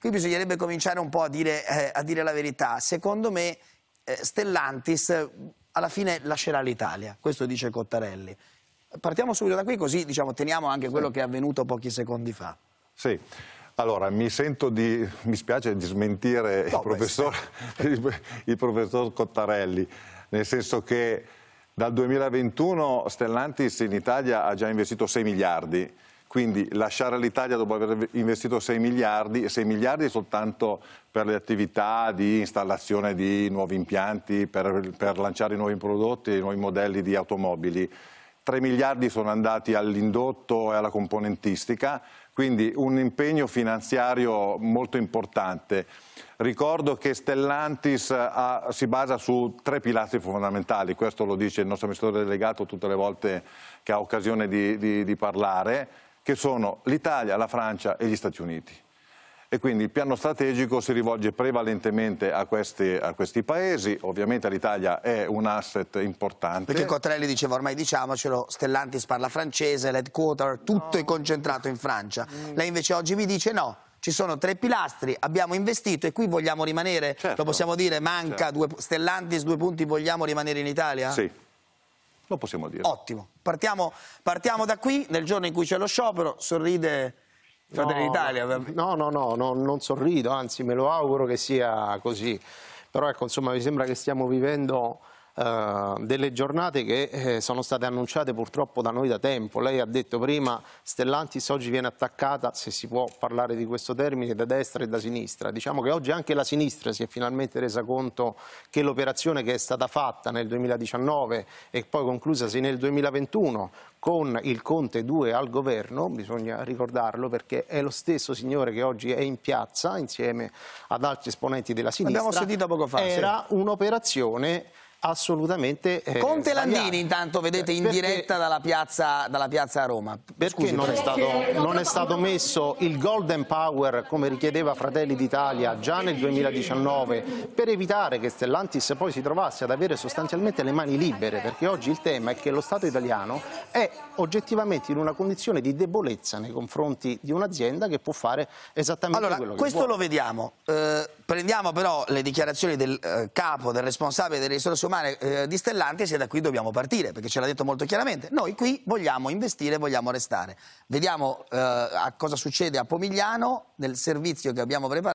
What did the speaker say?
qui bisognerebbe cominciare un po' a dire, eh, a dire la verità. Secondo me eh, Stellantis alla fine lascerà l'Italia, questo dice Cottarelli. Partiamo subito da qui così diciamo, teniamo anche quello che è avvenuto pochi secondi fa. Sì. Allora, mi sento di, mi spiace di smentire no, il, professor, il, professor, Cottarelli, nel senso che dal 2021 Stellantis in Italia ha già investito 6 miliardi, quindi lasciare l'Italia dopo aver investito 6 miliardi, 6 miliardi soltanto per le attività di installazione di nuovi impianti, per, per lanciare nuovi prodotti, nuovi modelli di automobili. 3 miliardi sono andati all'indotto e alla componentistica, quindi un impegno finanziario molto importante. Ricordo che Stellantis ha, si basa su tre pilastri fondamentali, questo lo dice il nostro amministratore delegato tutte le volte che ha occasione di, di, di parlare, che sono l'Italia, la Francia e gli Stati Uniti. E quindi il piano strategico si rivolge prevalentemente a questi, a questi paesi, ovviamente l'Italia è un asset importante. Perché Cotrelli diceva ormai diciamocelo, Stellantis parla francese, l'headquarter, tutto no. è concentrato in Francia. Mm. Lei invece oggi mi dice no, ci sono tre pilastri, abbiamo investito e qui vogliamo rimanere, certo. lo possiamo dire, manca certo. due, Stellantis due punti, vogliamo rimanere in Italia? Sì. Lo possiamo dire. Ottimo. Partiamo, partiamo da qui, nel giorno in cui c'è lo sciopero, sorride Fratelli no, d'Italia. No, no, no, no, non sorrido, anzi me lo auguro che sia così. Però ecco, insomma, mi sembra che stiamo vivendo eh, delle giornate che eh, sono state annunciate purtroppo da noi da tempo. Lei ha detto prima Stellantis oggi viene attaccata, se si può parlare di questo termine, da destra e da sinistra. Diciamo che oggi anche la sinistra si è finalmente resa conto che l'operazione che è stata fatta nel 2019 e poi conclusasi nel 2021 con il Conte 2 al governo, bisogna ricordarlo perché è lo stesso signore che oggi è in piazza insieme ad altri esponenti della sinistra. Abbiamo sentito poco fa. Era sì. un'operazione assolutamente eh, Conte sbagliato. Landini intanto vedete in perché, diretta dalla piazza, dalla piazza, Roma perché Scusi, non, è stato, non, è stato, messo il golden power come richiedeva Fratelli d'Italia già nel 2019 per evitare che Stellantis poi si trovasse ad avere sostanzialmente le mani libere perché oggi il tema è che lo Stato italiano è oggettivamente in una condizione di debolezza nei confronti di un'azienda che può fare esattamente allora, quello che questo vuole. lo vediamo eh, prendiamo però le dichiarazioni del eh, capo del responsabile delle risorse mare eh, di Stellantis e da qui dobbiamo partire, perché ce l'ha detto molto chiaramente. Noi qui vogliamo investire, vogliamo restare. Vediamo eh, cosa succede a Pomigliano nel servizio che abbiamo preparato.